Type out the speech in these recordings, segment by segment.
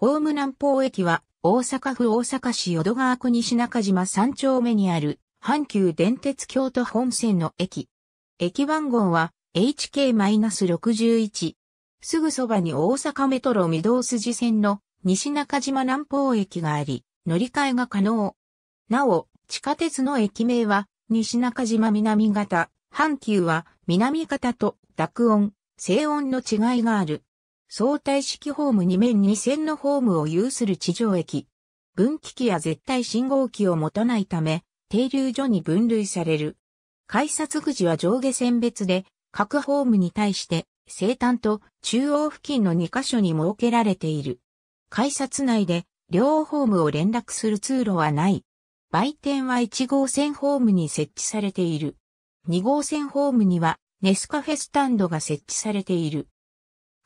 ホーム南方駅は、大阪府大阪市淀川区西中島3丁目にある、阪急電鉄京都本線の駅。駅番号は HK-61。すぐそばに大阪メトロ御堂筋線の西中島南方駅があり、乗り換えが可能。なお、地下鉄の駅名は西中島南型、阪急は南型と濁音、静音の違いがある。相対式ホーム2面2線のホームを有する地上駅。分岐器や絶対信号機を持たないため、停留所に分類される。改札口は上下線別で、各ホームに対して、西端と中央付近の2カ所に設けられている。改札内で、両ホームを連絡する通路はない。売店は1号線ホームに設置されている。2号線ホームにはネスカフェスタンドが設置されている。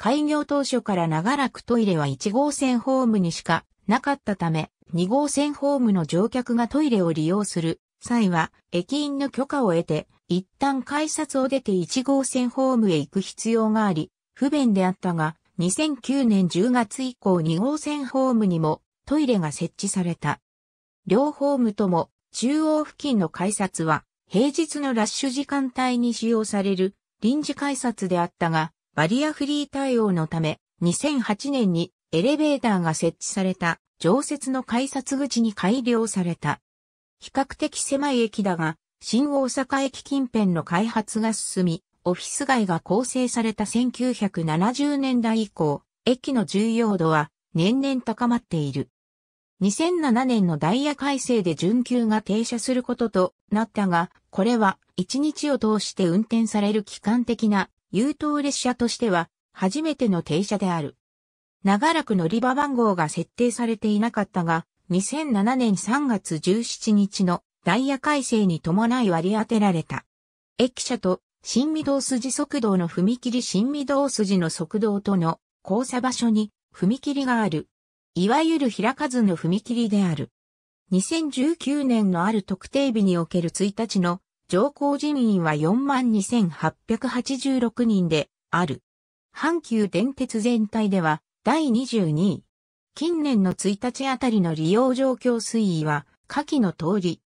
開業当初から長らくトイレは1号線ホームにしかなかったため、2号線ホームの乗客がトイレを利用する際は、駅員の許可を得て、一旦改札を出て1号線ホームへ行く必要があり、不便であったが、2009年10月以降2号線ホームにもトイレが設置された。両ホームとも中央付近の改札は平日のラッシュ時間帯に使用される臨時改札であったが、バリアフリー対応のため、2008年にエレベーターが設置された常設の改札口に改良された。比較的狭い駅だが、新大阪駅近辺の開発が進み、オフィス街が構成された1970年代以降、駅の重要度は年々高まっている。2007年のダイヤ改正で準急が停車することとなったが、これは1日を通して運転される期間的な優等列車としては初めての停車である。長らく乗り場番号が設定されていなかったが、2007年3月17日のダイヤ改正に伴い割り当てられた。駅舎と新御堂筋速道の踏切新御堂筋の速道との交差場所に踏切がある。いわゆる開かずの踏切である。2019年のある特定日における1日の上皇人民は42,886人である。阪急電鉄全体では第22位。近年の1日あたりの利用状況推移は下記の通り。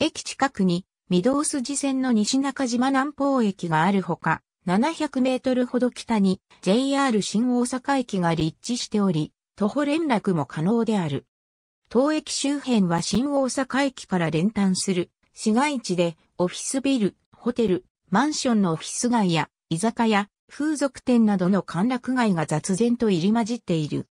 駅近くに御堂筋線の西中島南方駅があるほか、700メートルほど北に JR 新大阪駅が立地しており、徒歩連絡も可能である。当駅周辺は新大阪駅から連単する市街地でオフィスビル、ホテル、マンションのオフィス街や居酒屋、風俗店などの歓楽街が雑然と入り混じっている。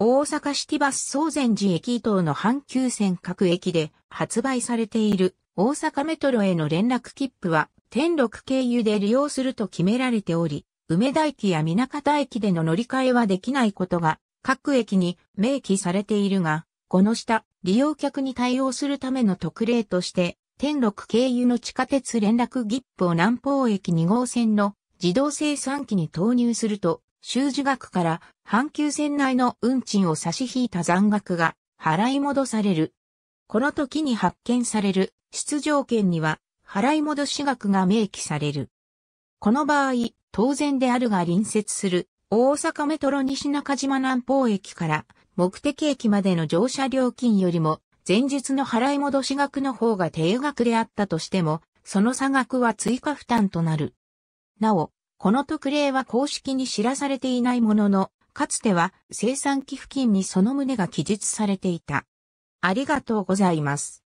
大阪シティバス総前寺駅等の阪急線各駅で発売されている大阪メトロへの連絡切符は天禄経由で利用すると決められており、梅田駅や港方駅での乗り換えはできないことが各駅に明記されているが、この下、利用客に対応するための特例として、天禄経由の地下鉄連絡切符を南方駅2号線の自動生産機に投入すると、収受額から阪急線内の運賃を差し引いた残額が払い戻される。この時に発見される出場券には払い戻し額が明記される。この場合、当然であるが隣接する大阪メトロ西中島南方駅から目的駅までの乗車料金よりも、前日の払い戻し額の方が定額であったとしても、その差額は追加負担となる。なお、この特例は公式に知らされていないものの、かつては生産寄付金にその旨が記述されていた。ありがとうございます。